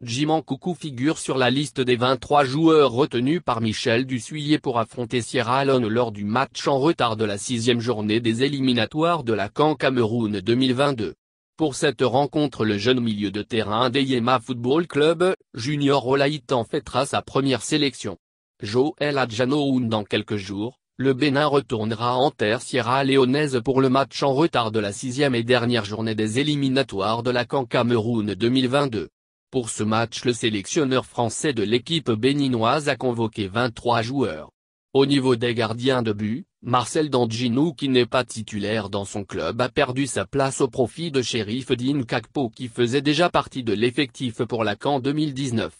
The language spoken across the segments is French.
Jiman Koukou figure sur la liste des 23 joueurs retenus par Michel Dussuyer pour affronter Sierra Leone lors du match en retard de la sixième journée des éliminatoires de la CAN Cameroun 2022. Pour cette rencontre le jeune milieu de terrain Yema Football Club, Junior Olaïtan fêtera sa première sélection. Joël Adjanoun dans quelques jours, le Bénin retournera en terre Sierra Léonaise pour le match en retard de la sixième et dernière journée des éliminatoires de la CAN Cameroun 2022. Pour ce match le sélectionneur français de l'équipe béninoise a convoqué 23 joueurs. Au niveau des gardiens de but, Marcel Danginou qui n'est pas titulaire dans son club a perdu sa place au profit de Shérif Dean Kakpo qui faisait déjà partie de l'effectif pour la 2019.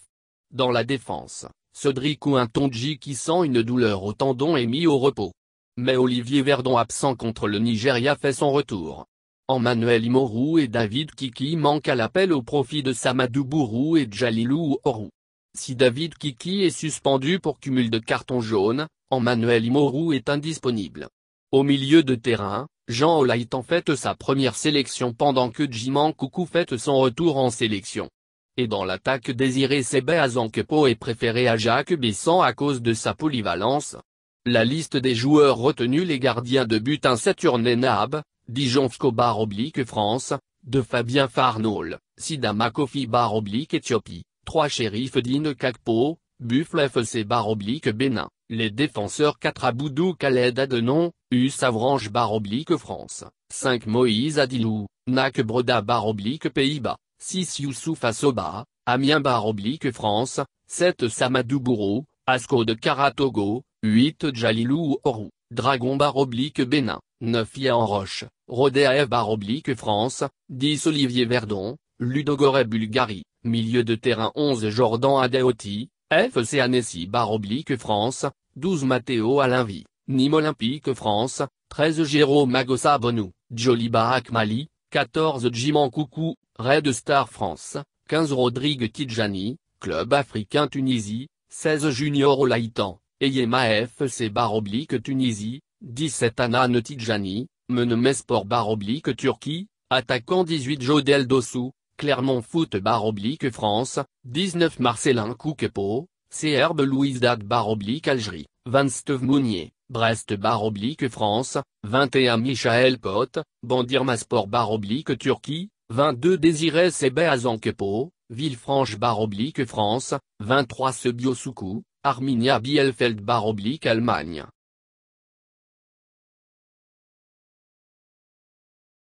Dans la défense, Cedric Ouintonji qui sent une douleur au tendon est mis au repos. Mais Olivier Verdon absent contre le Nigeria fait son retour. Emmanuel Imorou et David Kiki manquent à l'appel au profit de Samadou Bourou et Jalilou Orou. Si David Kiki est suspendu pour cumul de cartons jaunes, Emmanuel Imorou est indisponible. Au milieu de terrain, Jean Olaït en fait sa première sélection pendant que Jiman Koukou fête son retour en sélection. Et dans l'attaque Désiré Sebe Azankepo est préféré à Jacques bisson à cause de sa polyvalence. La liste des joueurs retenus les gardiens de but Saturne Saturne Nab, Dijon Scobar oblique France, de Fabien Farnol, Sida Makofi bar oblique Éthiopie, 3 shérif Dine Kakpo, Buffle FC bar oblique Bénin, les défenseurs 4 Aboudou Khaled Adenon, US Avranche bar oblique France, 5 Moïse Adilou, Nak Broda bar oblique Pays-Bas, 6 Youssouf Assoba, Amiens bar oblique France, 7 Samadou Bourou, Asko de Karatogo, 8 Jalilou Orou, Dragon bar oblique Bénin, 9 en Roche, Rodéaev Baroblique France, 10 Olivier Verdon, Ludogoré Bulgarie, milieu de terrain 11 Jordan Adeoti, FC Annecy Baroblique France, 12 Matteo Alinvi, Nîmes Olympique France, 13 Jérôme Magosa Bonou, Joli Barak Mali, 14 Jiman Koukou, Red Star France, 15 Rodrigue Tidjani, Club africain Tunisie, 16 Junior Olaitan, Eyema FC Baroblique Tunisie, 17 Anane Tidjani, Menemesport Bar oblique Turquie, attaquant 18 Jodel Dossou, Clermont Foot bar oblique France, 19 Marcelin Koukepo, CR Louise baroblique oblique Algérie, 20 Steve Mounier, Brest bar oblique France, 21 Michael Pot, Bandirmaspor bar oblique Turquie, 22 Désiré Sebe Azankepo, Villefranche bar oblique France, 23 Sebiosoukou, Arminia Bielfeld bar oblique Allemagne,